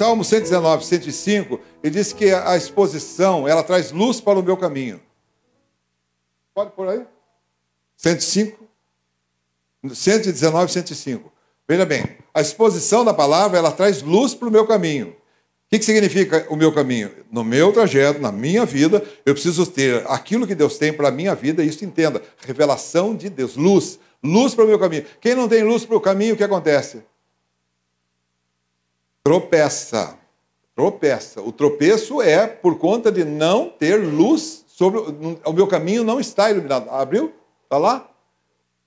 Salmo 119, 105, ele diz que a exposição, ela traz luz para o meu caminho. Pode por aí? 105. 119, 105. Veja bem, a exposição da palavra, ela traz luz para o meu caminho. O que, que significa o meu caminho? No meu trajeto, na minha vida, eu preciso ter aquilo que Deus tem para a minha vida, e isso entenda, revelação de Deus, luz, luz para o meu caminho. Quem não tem luz para o caminho, o que acontece? tropeça. Tropeça. O tropeço é por conta de não ter luz sobre o meu caminho não está iluminado. Abriu? Está lá?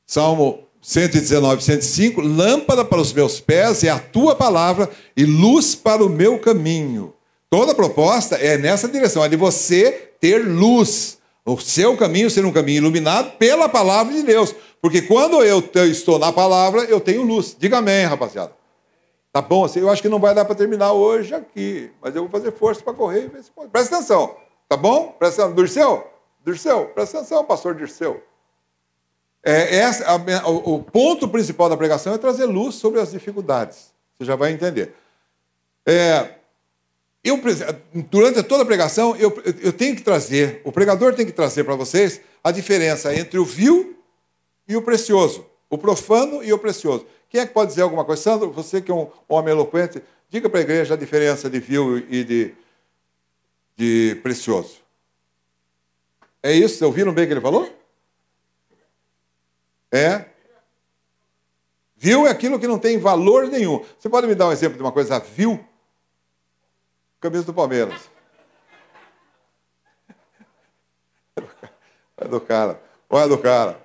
Salmo 119, 105. Lâmpada para os meus pés é a tua palavra e luz para o meu caminho. Toda proposta é nessa direção, é de você ter luz. O seu caminho ser um caminho iluminado pela palavra de Deus. Porque quando eu estou na palavra, eu tenho luz. Diga amém, rapaziada. Tá bom assim? Eu acho que não vai dar para terminar hoje aqui, mas eu vou fazer força para correr e ver se pode. Presta atenção, tá bom? Presta atenção. Dirceu? Dirceu, presta atenção, pastor Dirceu. É, essa, a, o, o, ponto principal da pregação é trazer luz sobre as dificuldades. Você já vai entender. É, eu, durante toda a pregação, eu, eu tenho que trazer, o pregador tem que trazer para vocês a diferença entre o vil e o precioso, o profano e o precioso. Quem é que pode dizer alguma coisa? Sandro, você que é um homem eloquente, diga para a igreja a diferença de vil e de, de precioso. É isso? Ouviram bem o que ele falou? É? Vil é aquilo que não tem valor nenhum. Você pode me dar um exemplo de uma coisa vil? Camisa do Palmeiras. Olha é do cara. Olha do cara.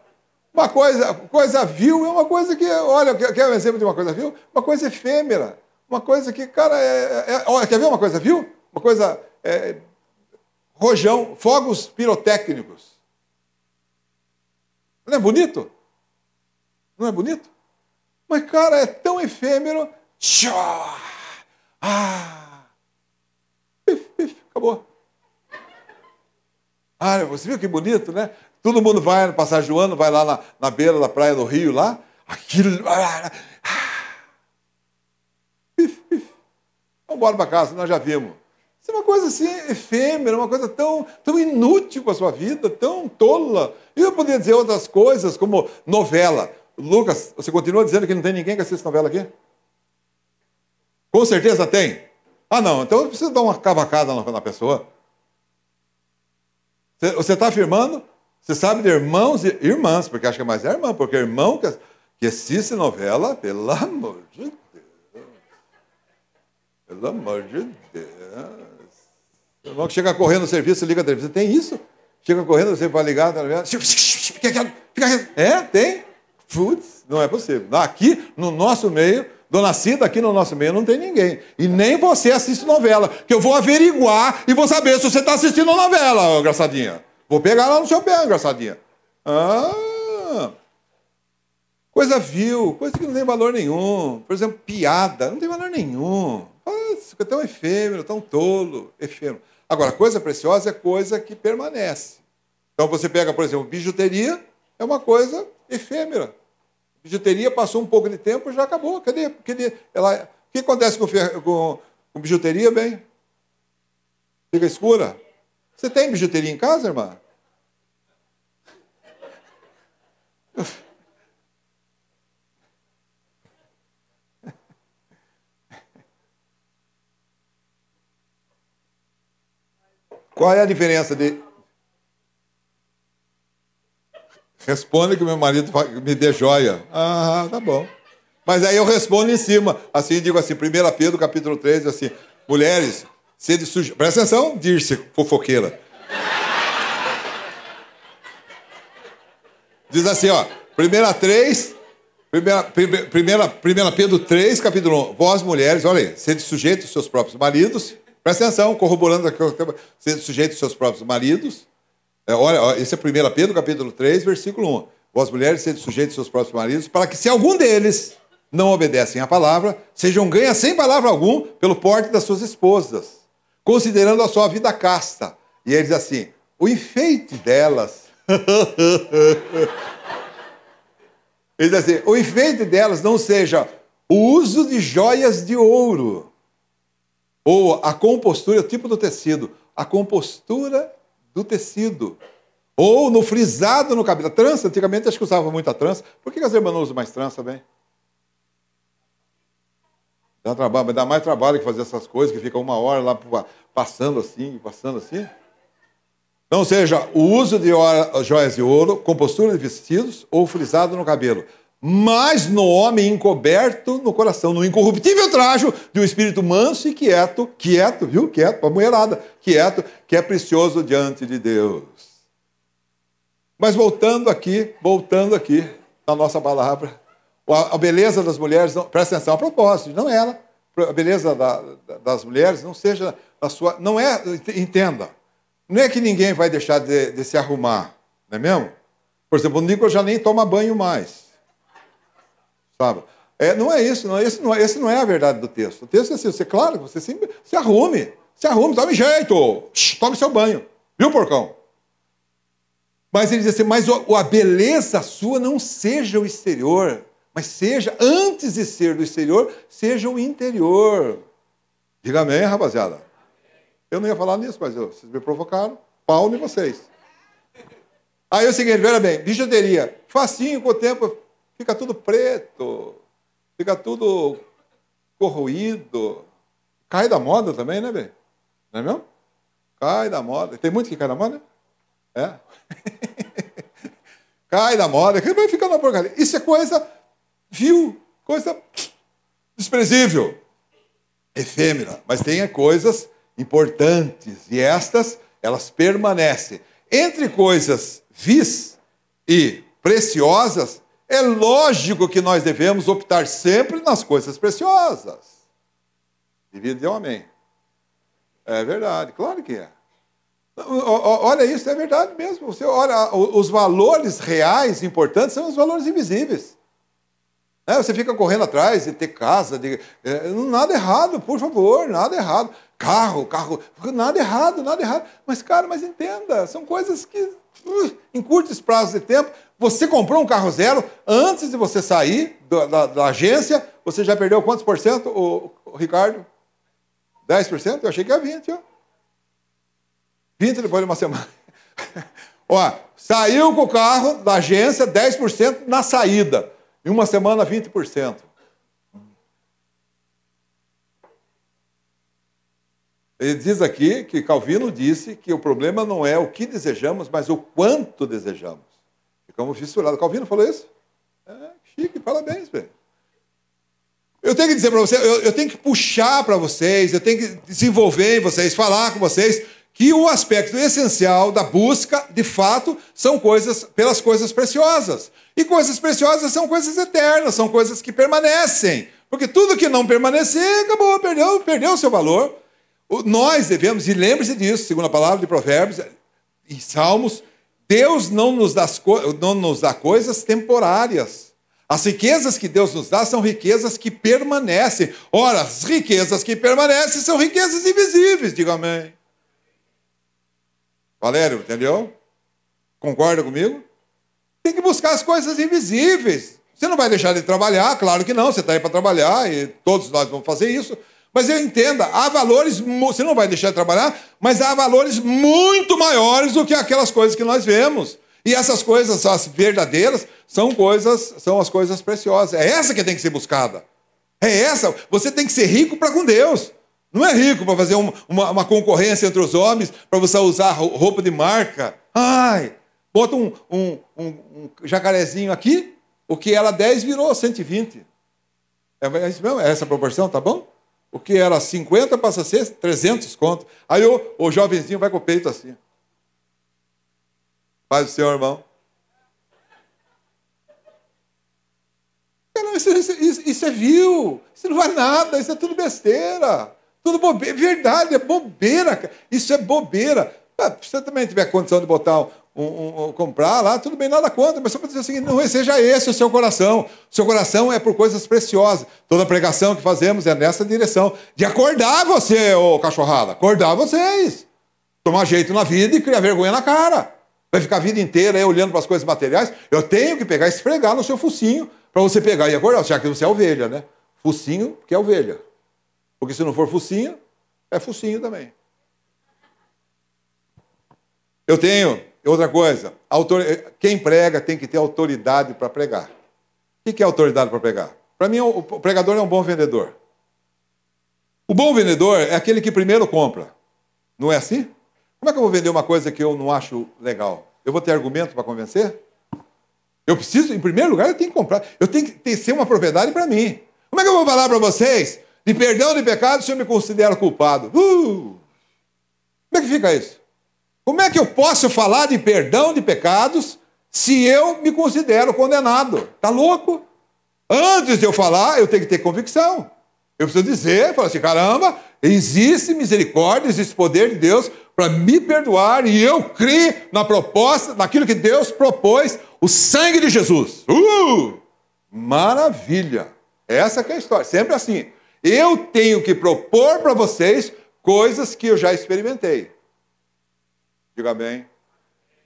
Uma coisa, coisa vil é uma coisa que, olha, quer um exemplo de uma coisa vil? Uma coisa efêmera. Uma coisa que, cara, é, é, é, olha, quer ver uma coisa vil? Uma coisa é, rojão, fogos pirotécnicos. Não é bonito? Não é bonito? Mas, cara, é tão efêmero. Tchó! Ah! Pif, pif, acabou. Ah, você viu que bonito, né? Todo mundo vai no passagem do ano, vai lá na, na beira da praia do Rio, lá. Aquilo. Ah, ah, ah pif, pif. Vamos embora para casa, nós já vimos. Isso é uma coisa assim efêmera, uma coisa tão, tão inútil para a sua vida, tão tola. E eu poderia dizer outras coisas, como novela. Lucas, você continua dizendo que não tem ninguém que assiste novela aqui? Com certeza tem. Ah, não, então eu preciso dar uma cavacada na pessoa. Você está afirmando você sabe de irmãos e irmãs, porque acho que é mais irmã, porque é irmão que, que assiste novela, pelo amor de Deus. Pelo amor de Deus. O irmão que chega correndo no serviço, liga a televisão. Tem isso? Chega correndo, você vai ligar, a quieto, É, tem. Putz, não é possível. Aqui, no nosso meio, Dona Cida, aqui no nosso meio não tem ninguém. E nem você assiste novela, que eu vou averiguar e vou saber se você está assistindo novela, engraçadinha. Vou pegar lá no seu pé, engraçadinha. Ah, coisa vil, coisa que não tem valor nenhum. Por exemplo, piada, não tem valor nenhum. Ah, é tão efêmero, tão tolo, efêmero. Agora, coisa preciosa é coisa que permanece. Então você pega, por exemplo, bijuteria, é uma coisa efêmera. Bijuteria passou um pouco de tempo, e já acabou. Cadê? Cadê? Ela, o que acontece com, com, com bijuteria, bem? Fica escura? Você tem bijuteria em casa, irmã? Qual é a diferença de. Responda que meu marido me dê joia. Ah, tá bom. Mas aí eu respondo em cima. Assim, digo assim, 1 Pedro capítulo 3, assim, mulheres, se suge... Presta atenção, Dirce, fofoqueira. Diz assim, ó, primeira 3, primeira, primeira, primeira Pedro 3, capítulo 1. Vós, mulheres, olha aí, sede sujeito aos seus próprios maridos. Presta atenção, corroborando aqui, sede sujeito aos seus próprios maridos. É, olha, ó, esse é 1 Pedro, capítulo 3, versículo 1. Vós, mulheres, sede sujeito aos seus próprios maridos, para que se algum deles não obedecem à palavra, sejam ganhas sem palavra algum pelo porte das suas esposas considerando a sua vida casta. E ele diz assim: o enfeite delas. ele diz assim: o enfeite delas não seja o uso de joias de ouro, ou a compostura, o tipo do tecido, a compostura do tecido. Ou no frisado no cabelo. A trança, antigamente acho que usava muito a trança. Por que as irmãs não usam mais trança, bem? Dá trabalho, mas dá mais trabalho que fazer essas coisas, que fica uma hora lá passando assim, passando assim. Não seja o uso de joias de ouro, compostura de vestidos ou frisado no cabelo, mas no homem encoberto no coração, no incorruptível trajo de um espírito manso e quieto, quieto, viu? Quieto, para mulherada, quieto, que é precioso diante de Deus. Mas voltando aqui, voltando aqui na nossa palavra. A beleza das mulheres, não, presta atenção, é a propósito, não é ela. A beleza da, das mulheres não seja a sua. Não é, entenda, não é que ninguém vai deixar de, de se arrumar, não é mesmo? Por exemplo, o Nico já nem toma banho mais. Sabe? É, não é isso, não é, esse, não é, esse não é a verdade do texto. O texto é assim, você, claro, você sempre se arrume, se arrume, tome jeito, tome seu banho, viu, porcão? Mas ele diz assim, mas a beleza sua não seja o exterior, mas seja, antes de ser do exterior, seja o interior. Diga amém, rapaziada. Eu não ia falar nisso, mas eu, vocês me provocaram. Paulo e vocês. Aí é o seguinte, veja bem, bijuteria. Facinho com o tempo, fica tudo preto, fica tudo corroído. Cai da moda também, né, bem? Não é mesmo? Cai da moda. Tem muito que cai da moda? Né? É. cai da moda, vai ficar uma porcaria. Isso é coisa Viu? Coisa desprezível, efêmera. Mas tem coisas importantes e estas, elas permanecem. Entre coisas vis e preciosas, é lógico que nós devemos optar sempre nas coisas preciosas. Devido de homem. É verdade, claro que é. Olha isso, é verdade mesmo. Você olha, os valores reais importantes são os valores invisíveis. É, você fica correndo atrás de ter casa, de, é, nada errado, por favor, nada errado. Carro, carro, nada errado, nada errado. Mas, cara, mas entenda, são coisas que, uh, em curtos prazos de tempo, você comprou um carro zero, antes de você sair da, da, da agência, você já perdeu quantos por cento, o, o Ricardo? 10%? Eu achei que era 20, ó. 20 depois de uma semana. ó, saiu com o carro da agência, 10% na saída. Em uma semana, 20%. Ele diz aqui que Calvino disse que o problema não é o que desejamos, mas o quanto desejamos. Ficamos fissurados. Calvino falou isso? É, chique, parabéns, velho. Eu tenho que dizer para vocês, eu, eu tenho que puxar para vocês, eu tenho que desenvolver em vocês, falar com vocês, que o aspecto essencial da busca, de fato, são coisas pelas coisas preciosas. E coisas preciosas são coisas eternas, são coisas que permanecem. Porque tudo que não permanecer, acabou, perdeu, perdeu o seu valor. Nós devemos, e lembre-se disso, segundo a palavra de Provérbios e Salmos, Deus não nos, dá, não nos dá coisas temporárias. As riquezas que Deus nos dá são riquezas que permanecem. Ora, as riquezas que permanecem são riquezas invisíveis, diga amém. Valério, entendeu? Concorda comigo? Tem que buscar as coisas invisíveis. Você não vai deixar de trabalhar, claro que não, você está aí para trabalhar e todos nós vamos fazer isso. Mas eu entenda, há valores, você não vai deixar de trabalhar, mas há valores muito maiores do que aquelas coisas que nós vemos. E essas coisas, as verdadeiras, são coisas, são as coisas preciosas. É essa que tem que ser buscada. É essa. Você tem que ser rico para com Deus. Não é rico para fazer uma, uma, uma, concorrência entre os homens, para você usar roupa de marca. Ai, bota um, um, um, um jacarezinho aqui, o que era 10 virou 120. É, é isso mesmo? É essa proporção, tá bom? O que era 50 passa a ser 300 conto. Aí o, o jovenzinho vai com o peito assim. Faz o seu irmão. Isso, isso, isso, é vil, isso não é nada, isso é tudo besteira. Tudo bobeira. Verdade, é bobeira, cara. Isso é bobeira. Se você também tiver condição de botar um, um, um, comprar lá, tudo bem, nada contra, mas só para dizer assim, não seja esse o seu coração. O seu coração é por coisas preciosas. Toda pregação que fazemos é nessa direção de acordar você, ô cachorrada, acordar vocês. Tomar jeito na vida e criar vergonha na cara. Vai ficar a vida inteira aí olhando para as coisas materiais. Eu tenho que pegar e esfregar no seu focinho para você pegar e acordar, já que você é ovelha, né? Focinho que é ovelha. Porque se não for focinho, é focinho também. Eu tenho outra coisa. Autor... Eh, quem prega tem que ter autoridade para pregar. O que é autoridade para pregar? Para mim, o pregador é um bom vendedor. O bom vendedor é aquele que primeiro compra. Não é assim? Como é que eu vou vender uma coisa que eu não acho legal? Eu vou ter argumento para convencer? Eu preciso, em primeiro lugar, eu tenho que comprar. Eu tenho que ter, ser uma propriedade para mim. Como é que eu vou falar para vocês de perdão de pecados, o senhor me considera culpado. Uh! Como é que fica isso? Como é que eu posso falar de perdão de pecados se eu me considero condenado? Tá louco? Antes de eu falar, eu tenho que ter convicção. Eu preciso dizer, falar assim, caramba, existe misericórdia, existe poder de Deus para me perdoar e eu creio na proposta, naquilo que Deus propôs, o sangue de Jesus. Uh! Maravilha! Essa é a história, sempre assim. Eu tenho que propor para vocês coisas que eu já experimentei. Diga bem.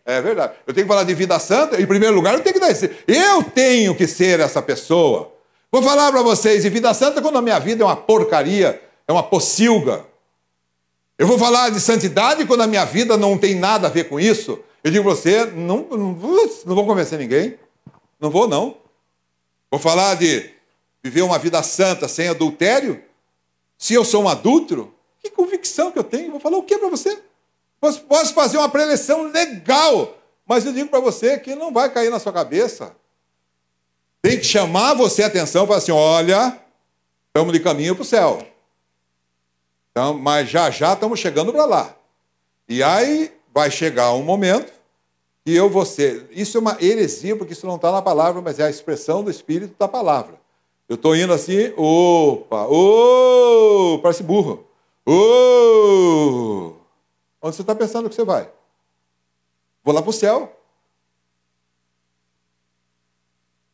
É verdade. Eu tenho que falar de vida santa, em primeiro lugar, eu tenho que dar esse. Eu tenho que ser essa pessoa. Vou falar para vocês de vida santa quando a minha vida é uma porcaria, é uma pocilga. Eu vou falar de santidade quando a minha vida não tem nada a ver com isso. Eu digo para você, não, não, não vou convencer ninguém. Não vou, não. Vou falar de viver uma vida santa sem adultério? Se eu sou um adulto, que convicção que eu tenho? Vou falar o que para você? Posso fazer uma preleção legal, mas eu digo para você que não vai cair na sua cabeça. Tem que chamar você a atenção e falar assim: olha, estamos de caminho para o céu. Então, mas já já estamos chegando para lá. E aí vai chegar um momento que eu vou ser. Isso é uma heresia, porque isso não está na palavra, mas é a expressão do Espírito da palavra. Eu estou indo assim, opa, ô, oh, parece burro. Ô! Oh. Onde você está pensando que você vai? Vou lá para o céu.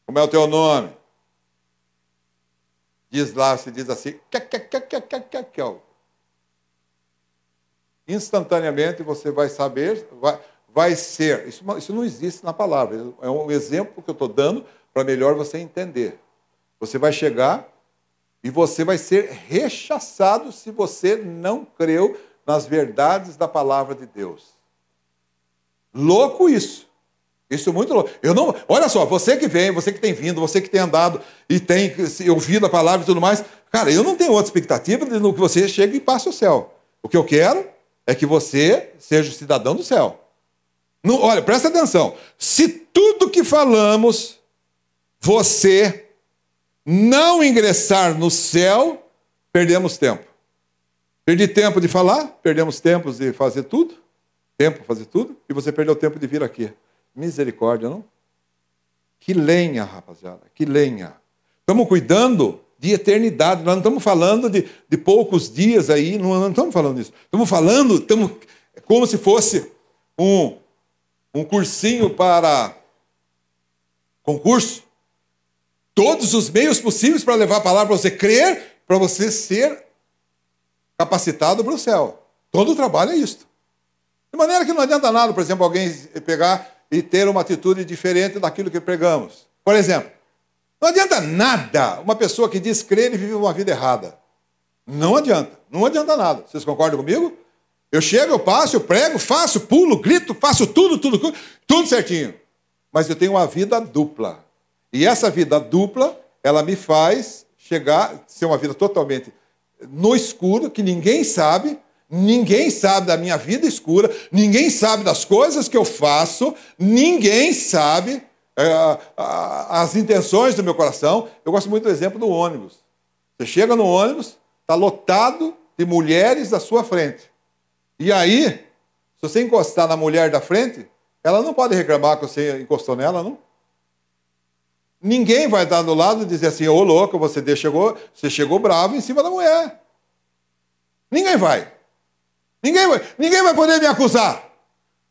Como é o teu nome? Diz lá, se diz assim, que que que que que que Kekel. Instantaneamente você vai saber, vai, vai ser. Isso, isso não existe na palavra. É um exemplo que eu estou dando para melhor você entender. Você vai chegar e você vai ser rechaçado se você não creu nas verdades da palavra de Deus. Louco isso. Isso é muito louco. Eu não, olha só, você que vem, você que tem vindo, você que tem andado e tem ouvido a palavra e tudo mais, cara, eu não tenho outra expectativa de que você chegue e passe o céu. O que eu quero é que você seja o cidadão do céu. Não, olha, presta atenção. Se tudo que falamos, você não ingressar no céu, perdemos tempo. Perdi tempo de falar, perdemos tempo de fazer tudo, tempo fazer tudo, e você perdeu tempo de vir aqui. Misericórdia, não? Que lenha, rapaziada, que lenha. Estamos cuidando de eternidade, nós não estamos falando de, de poucos dias aí, não, não estamos falando disso. Estamos falando, estamos é como se fosse um, um cursinho para concurso todos os meios possíveis para levar a palavra para você crer, para você ser capacitado para o céu. Todo o trabalho é isso. De maneira que não adianta nada, por exemplo, alguém pegar e ter uma atitude diferente daquilo que pregamos. Por exemplo, não adianta nada uma pessoa que diz crer e vive uma vida errada. Não adianta. Não adianta nada. Vocês concordam comigo? Eu chego, eu passo, eu prego, faço, pulo, grito, faço tudo, tudo, tudo certinho. Mas eu tenho uma vida dupla. E essa vida dupla, ela me faz chegar, ser uma vida totalmente no escuro, que ninguém sabe, ninguém sabe da minha vida escura, ninguém sabe das coisas que eu faço, ninguém sabe é, as intenções do meu coração. Eu gosto muito do exemplo do ônibus. Você chega no ônibus, está lotado de mulheres da sua frente. E aí, se você encostar na mulher da frente, ela não pode reclamar que você encostou nela, não? Ninguém vai dar no lado e dizer assim, ô oh, louco, você chegou, você chegou bravo em cima da mulher. Ninguém vai. Ninguém vai, ninguém vai poder me acusar.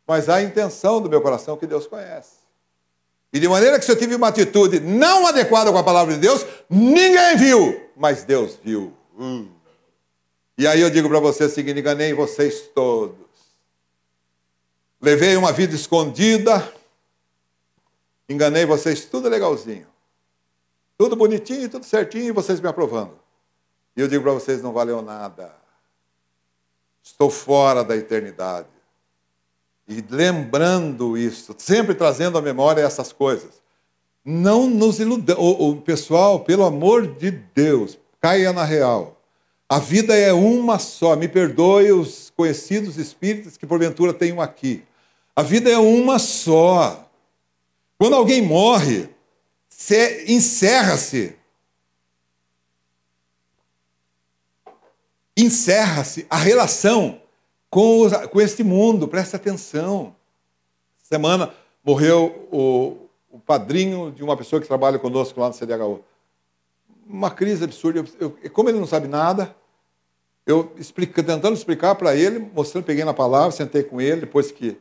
Mas a intenção do meu coração que Deus conhece. E de maneira que se eu tive uma atitude não adequada com a palavra de Deus, ninguém viu, mas Deus viu. Hum. E aí eu digo para vocês o seguinte: enganei vocês todos. Levei uma vida escondida, Enganei vocês, tudo é legalzinho. Tudo bonitinho, tudo certinho, e vocês me aprovando. E eu digo para vocês: não valeu nada. Estou fora da eternidade. E lembrando isso, sempre trazendo à memória essas coisas. Não nos iludamos. O, pessoal, pelo amor de Deus, caia na real. A vida é uma só. Me perdoe os conhecidos espíritos que porventura tenham aqui. A vida é uma só. Quando alguém morre, encerra-se. Encerra-se a relação com, os, com este mundo, preste atenção. Semana morreu o, o, padrinho de uma pessoa que trabalha conosco lá no CDHU. Uma crise absurda. Eu, eu, como ele não sabe nada, eu explica, tentando explicar para ele, mostrando, peguei na palavra, sentei com ele, depois que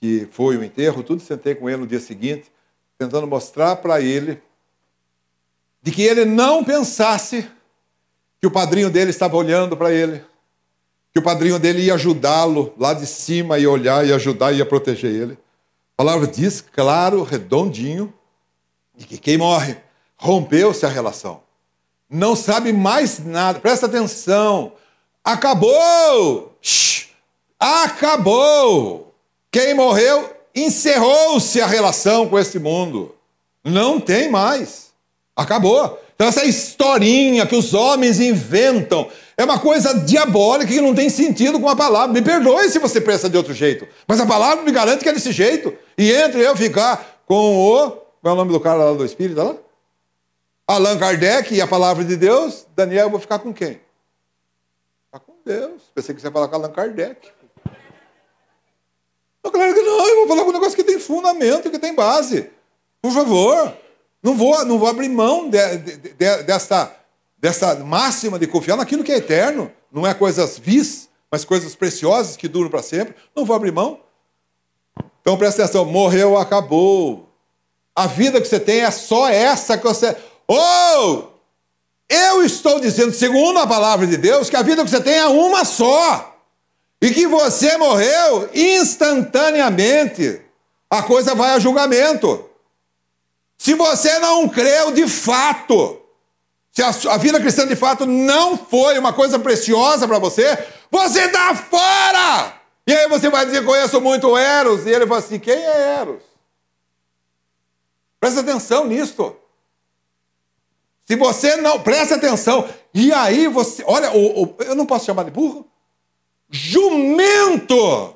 que foi o enterro, tudo, sentei com ele no dia seguinte, tentando mostrar para ele de que ele não pensasse que o padrinho dele estava olhando para ele, que o padrinho dele ia ajudá-lo lá de cima, ia olhar, ia ajudar, ia proteger ele. A palavra diz, claro, redondinho, de que quem morre rompeu-se a relação. Não sabe mais nada, presta atenção. Acabou! Shhh. Acabou! Quem morreu, encerrou-se a relação com esse mundo. Não tem mais. Acabou. Então, essa historinha que os homens inventam é uma coisa diabólica que não tem sentido com a palavra. Me perdoe se você pensa de outro jeito, mas a palavra me garante que é desse jeito. E entre eu ficar com o. Qual é o nome do cara lá do Espírito? Lá? Allan Kardec e a palavra de Deus, Daniel, eu vou ficar com quem? Ficar com Deus. Pensei que você ia falar com Allan Kardec. Mas claro que não, eu vou falar com um negócio que tem fundamento, que tem base. Por favor, não vou, não vou abrir mão de, de, de, dessa, dessa máxima de confiar naquilo que é eterno, não é coisas vis, mas coisas preciosas que duram para sempre. Não vou abrir mão. Então presta atenção: morreu, acabou. A vida que você tem é só essa que você. Ou! Oh! Eu estou dizendo, segundo a palavra de Deus, que a vida que você tem é uma só e que você morreu instantaneamente, a coisa vai a julgamento. Se você não creu de fato, se a, a vida cristã de fato não foi uma coisa preciosa para você, você dá tá fora! E aí você vai dizer, conheço muito Eros. E ele fala assim, quem é Eros? Presta atenção nisto. Se você não, presta atenção. E aí você, olha, o, o, eu não posso chamar de burro? jumento.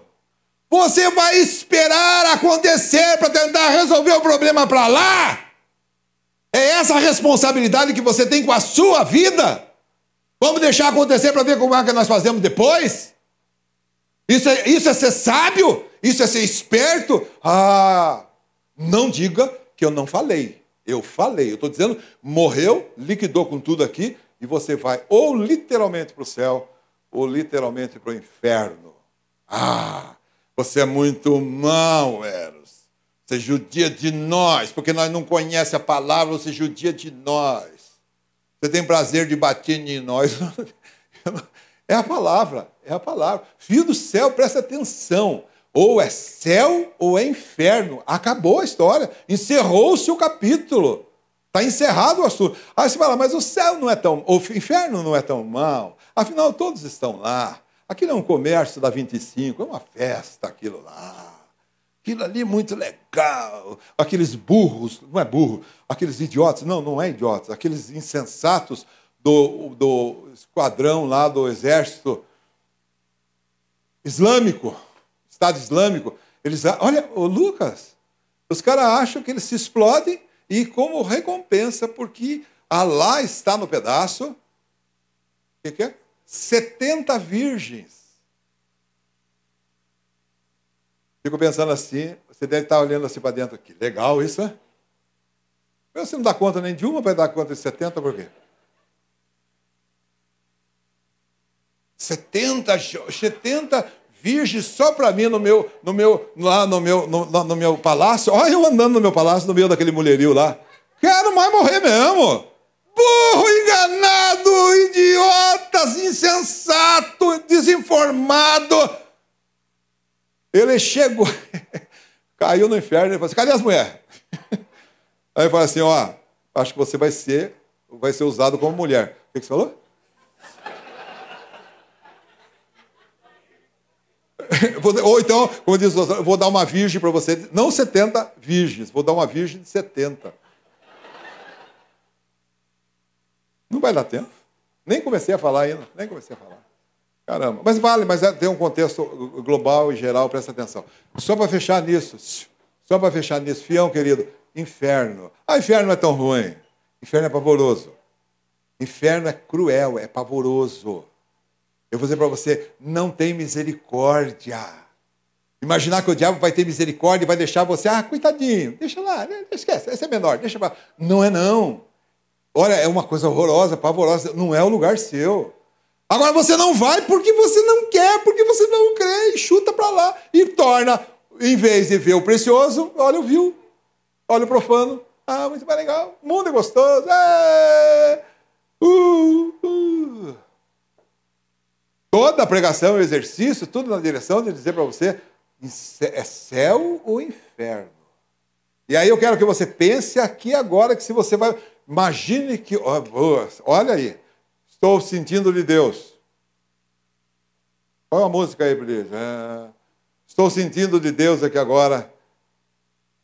Você vai esperar acontecer para tentar resolver o problema para lá? É essa a responsabilidade que você tem com a sua vida? Vamos deixar acontecer para ver como é que nós fazemos depois? Isso é, isso é ser sábio? Isso é ser esperto? Ah, não diga que eu não falei. Eu falei. Eu estou dizendo, morreu, liquidou com tudo aqui e você vai ou literalmente para o céu ou literalmente para o inferno. Ah, você é muito mau, Eros. Você é judia de nós, porque nós não conhece a palavra, você é judia de nós. Você tem prazer de bater em nós. É a palavra, é a palavra. Filho do céu, presta atenção. Ou é céu ou é inferno. Acabou a história. Encerrou-se o capítulo. Está encerrado o assunto. Aí você fala, mas o céu não é tão. O inferno não é tão mal. Afinal, todos estão lá. Aquilo é um comércio da 25, é uma festa aquilo lá. Aquilo ali é muito legal. Aqueles burros, não é burro, aqueles idiotas, não, não é idiotas, aqueles insensatos do, do esquadrão lá do exército islâmico, Estado Islâmico. Eles, ah, olha, o Lucas, os caras acham que eles se explodem e como recompensa, porque Alá está no pedaço, o que, que é? 70 virgens. Fico pensando assim, você deve estar olhando assim para dentro aqui. Legal isso, né? Você não dá conta nem de uma, vai dar conta de 70, por quê? 70, 70 virgem só para mim no meu, no meu, lá no meu, no, no meu palácio. Olha eu andando no meu palácio, no meio daquele mulherio lá. Quero mais morrer mesmo. Burro, enganado, idiotas, insensato, desinformado. Ele chegou, caiu no inferno e falou assim: cadê as mulheres? Aí fala assim: ó, acho que você vai ser, vai ser usado como mulher. O que você falou? Ou então, como diz o vou dar uma virgem para você. Não 70 virgens, vou dar uma virgem de 70. Não vai dar tempo. Nem comecei a falar ainda, nem comecei a falar. Caramba, mas vale, mas é, tem um contexto global e geral, presta atenção. Só para fechar nisso, só para fechar nisso, fião querido, inferno. Ah, inferno não é tão ruim. Inferno é pavoroso. Inferno é cruel, é pavoroso. Eu vou dizer para você, não tem misericórdia. Imaginar que o diabo vai ter misericórdia e vai deixar você, ah, coitadinho, deixa lá, né, esquece, esse é menor, deixa lá. Não é não. Olha, é uma coisa horrorosa, pavorosa, não é o lugar seu. Agora você não vai porque você não quer, porque você não crê, e chuta para lá e torna, em vez de ver o precioso, olha o vil, olha o profano. Ah, muito mais legal, o mundo é gostoso. É... Uh, uh toda a pregação, o exercício, tudo na direção de dizer para você: é céu ou inferno? E aí eu quero que você pense aqui agora que se você vai. Imagine que. Olha aí. Estou sentindo de Deus. Qual é a música aí, Brilho? É... Estou sentindo de Deus aqui agora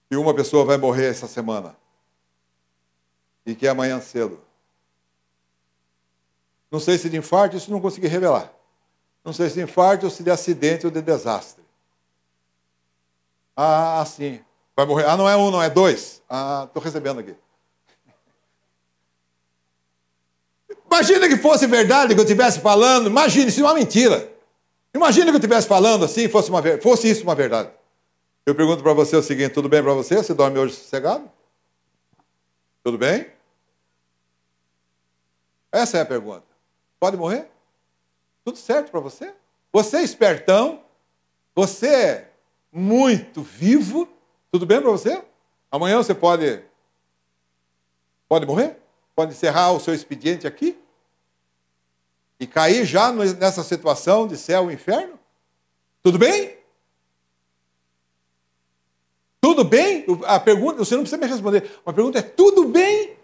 que uma pessoa vai morrer essa semana. E que é amanhã cedo. Não sei se de infarto, isso não consegui revelar não sei se de infarto ou se de acidente ou de desastre. Ah, sim. Vai morrer. Ah, não é um, não, é dois. Ah, estou recebendo aqui. Imagina que fosse verdade que eu estivesse falando. Imagina, isso é uma mentira. Imagina que eu estivesse falando assim fosse, uma, fosse isso uma verdade. Eu pergunto para você o seguinte: tudo bem para você? Você dorme hoje sossegado? Tudo bem? Essa é a pergunta. Pode morrer? Tudo certo para você? Você é espertão, você é muito vivo, tudo bem para você? Amanhã você pode pode morrer? Pode encerrar o seu expediente aqui? E cair já nessa situação de céu e inferno? Tudo bem? Tudo bem? A pergunta, você não precisa me responder. Uma pergunta é: tudo bem?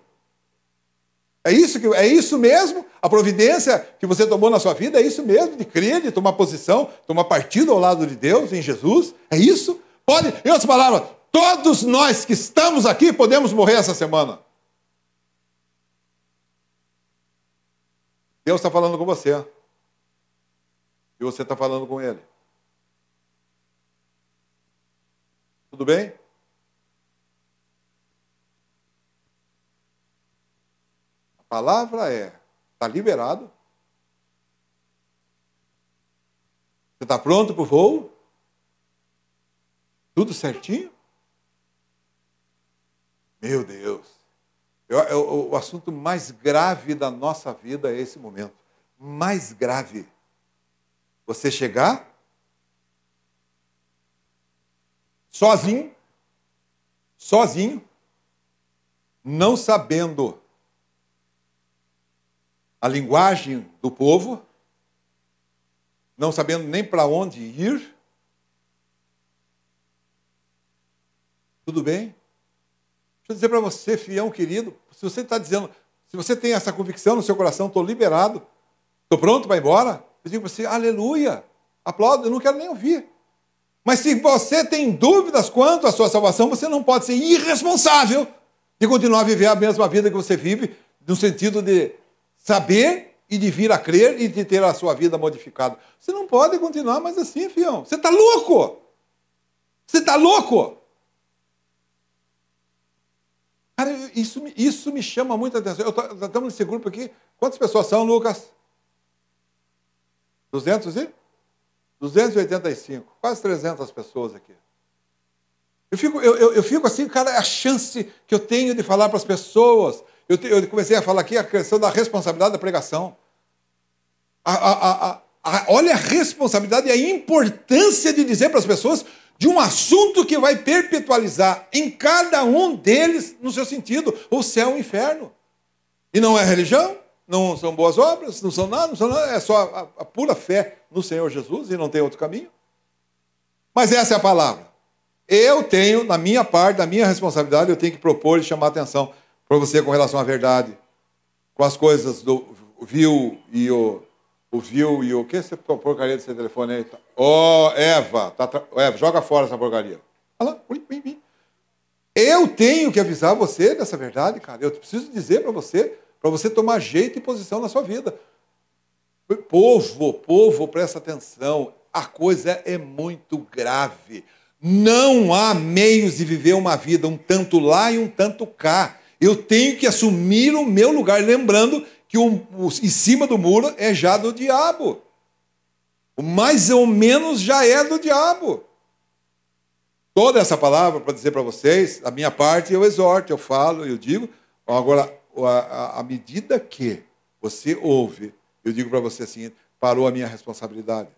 É isso, que, é isso mesmo? A providência que você tomou na sua vida é isso mesmo? De crer, de tomar posição, tomar partido ao lado de Deus, em Jesus? É isso? Pode, em outras palavras, todos nós que estamos aqui podemos morrer essa semana. Deus está falando com você. E você está falando com Ele. Tudo bem? palavra é: está liberado? Você está pronto para o voo? Tudo certinho? Meu Deus! Eu, eu, o assunto mais grave da nossa vida é esse momento. Mais grave. Você chegar sozinho, sozinho, não sabendo a linguagem do povo, não sabendo nem para onde ir. Tudo bem? Deixa eu dizer para você, fião querido, se você está dizendo, se você tem essa convicção no seu coração, estou liberado, estou pronto para ir embora, eu digo para você, aleluia, aplaudo, eu não quero nem ouvir. Mas se você tem dúvidas quanto à sua salvação, você não pode ser irresponsável de continuar a viver a mesma vida que você vive, no sentido de saber e de vir a crer e de ter a sua vida modificada. Você não pode continuar mais assim, fião. Você está louco! Você está louco! Cara, isso, isso me chama muita atenção. Estamos nesse grupo aqui. Quantas pessoas são, Lucas? 200 e? 285. Quase 300 pessoas aqui. Eu fico, eu, eu, eu fico assim, cara, a chance que eu tenho de falar para as pessoas eu, eu comecei a falar aqui a questão da responsabilidade da pregação. A, a, a, olha a responsabilidade e a importância de dizer para as pessoas de um assunto que vai perpetualizar em cada um deles, no seu sentido, o céu e o inferno. E não é religião, não são boas obras, não são nada, não são nada é só a, a pura fé no Senhor Jesus e não tem outro caminho. Mas essa é a palavra. Eu tenho, na minha parte, na minha responsabilidade, eu tenho que propor e chamar a atenção para você com relação à verdade, com as coisas do viu e o, o viu e o que essa porcaria desse telefone aí? Tá. Ó, tá? oh, Eva, tá tra... Eva, joga fora essa porcaria. Olha lá. Eu tenho que avisar você dessa verdade, cara. Eu preciso dizer para você, para você tomar jeito e posição na sua vida. Povo, povo, presta atenção. A coisa é muito grave. Não há meios de viver uma vida um tanto lá e um tanto cá. Eu tenho que assumir o meu lugar, lembrando que o, o, em cima do muro é já do diabo. O mais ou menos já é do diabo. Toda essa palavra, para dizer para vocês, a minha parte eu exorto, eu falo, eu digo. Agora, à medida que você ouve, eu digo para você assim: parou a minha responsabilidade.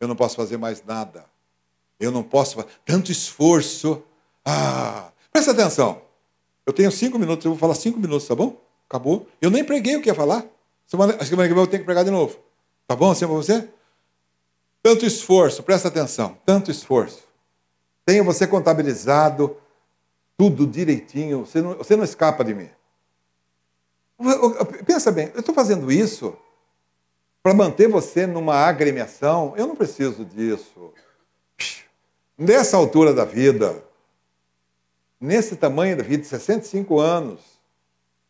Eu não posso fazer mais nada. Eu não posso fazer tanto esforço. Ah, presta atenção. Eu tenho cinco minutos, eu vou falar cinco minutos, tá bom? Acabou. Eu nem preguei o que ia falar. Semana, semana que vem eu tenho que pregar de novo. Tá bom assim para você? Tanto esforço, presta atenção, tanto esforço. Tenho você contabilizado, tudo direitinho, você não, você não escapa de mim. Pensa bem, eu estou fazendo isso para manter você numa agremiação, eu não preciso disso. Nessa altura da vida, nesse tamanho da vida, de 65 anos,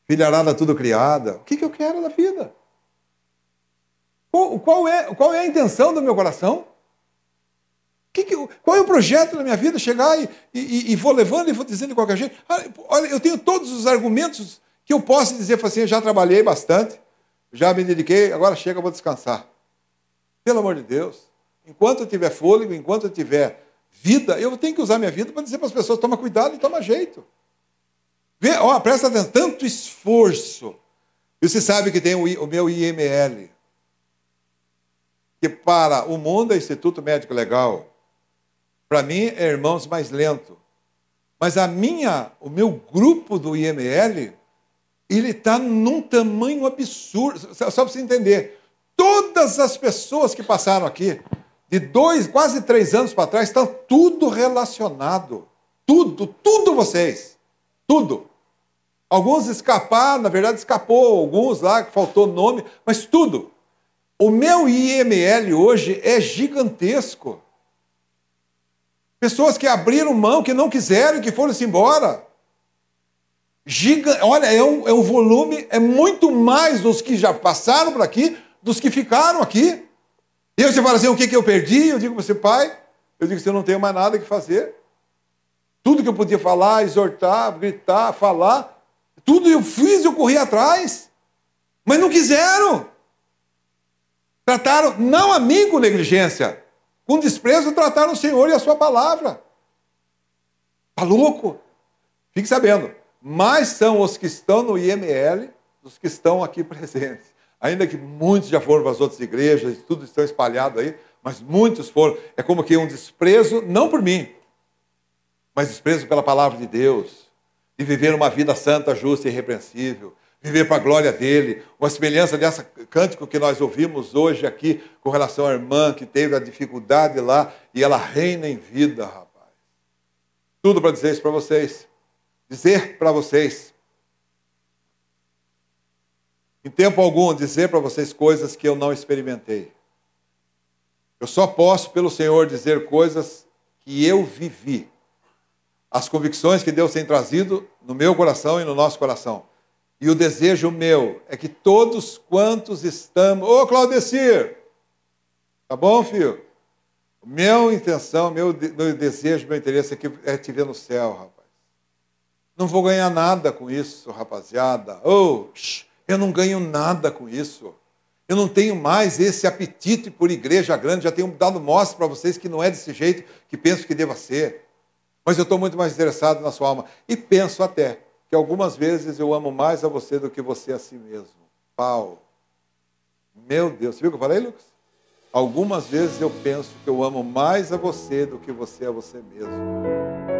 filharada tudo criada, o que, que eu quero da vida? Qual, qual, é, qual é a intenção do meu coração? Que que, qual é o projeto da minha vida? Chegar e, e, e vou levando e vou dizendo de qualquer jeito. Ah, olha, eu tenho todos os argumentos que eu posso dizer assim: eu já trabalhei bastante, já me dediquei, agora chega, eu vou descansar. Pelo amor de Deus. Enquanto eu tiver fôlego, enquanto eu tiver vida, eu tenho que usar minha vida para dizer para as pessoas: toma cuidado e toma jeito. Vê, ó, presta atenção, tanto esforço. E você sabe que tem o, o meu IML, que para o mundo é Instituto Médico Legal, para mim é Irmãos Mais Lento. Mas a minha, o meu grupo do IML, ele está num tamanho absurdo. Só para você entender, todas as pessoas que passaram aqui, de dois, quase três anos para trás, está tudo relacionado. Tudo, tudo vocês. Tudo. Alguns escaparam, na verdade escapou, alguns lá que faltou nome, mas tudo. O meu IML hoje é gigantesco. Pessoas que abriram mão, que não quiseram, que foram-se embora. Giga... Olha, é um, é um volume, é muito mais dos que já passaram por aqui, dos que ficaram aqui. E você fala assim: o que, que eu perdi? Eu digo para você, pai, eu digo que eu não tenho mais nada que fazer. Tudo que eu podia falar, exortar, gritar, falar, tudo eu fiz, eu corri atrás. Mas não quiseram. Trataram não a mim com negligência, com desprezo trataram o Senhor e a sua palavra. Está louco? Fique sabendo, mais são os que estão no IML dos que estão aqui presentes ainda que muitos já foram para as outras igrejas, tudo estão espalhado aí, mas muitos foram. É como que um desprezo, não por mim, mas desprezo pela palavra de Deus, de viver uma vida santa, justa e irrepreensível, viver para a glória dele. Uma semelhança dessa cântico que nós ouvimos hoje aqui com relação à irmã que teve a dificuldade lá e ela reina em vida, rapaz. Tudo para dizer isso para vocês. Dizer para vocês em tempo algum, dizer para vocês coisas que eu não experimentei. Eu só posso, pelo Senhor, dizer coisas que eu vivi. As convicções que Deus tem trazido no meu coração e no nosso coração. E o desejo meu é que todos quantos estamos. Ô, Claudecir! Tá bom, filho? Minha intenção, meu, meu desejo, meu interesse é, é te ver no céu, rapaz. Não vou ganhar nada com isso, rapaziada. Oh, oh, eu não ganho nada com isso. Eu não tenho mais esse apetite por igreja grande. Já tenho dado mostras para vocês que não é desse jeito que penso que deva ser. Mas eu estou muito mais interessado na sua alma. E penso até que algumas vezes eu amo mais a você do que você a si mesmo. Pau. Meu Deus. Você viu o que eu falei, Lucas? Algumas vezes eu penso que eu amo mais a você do que você a você mesmo.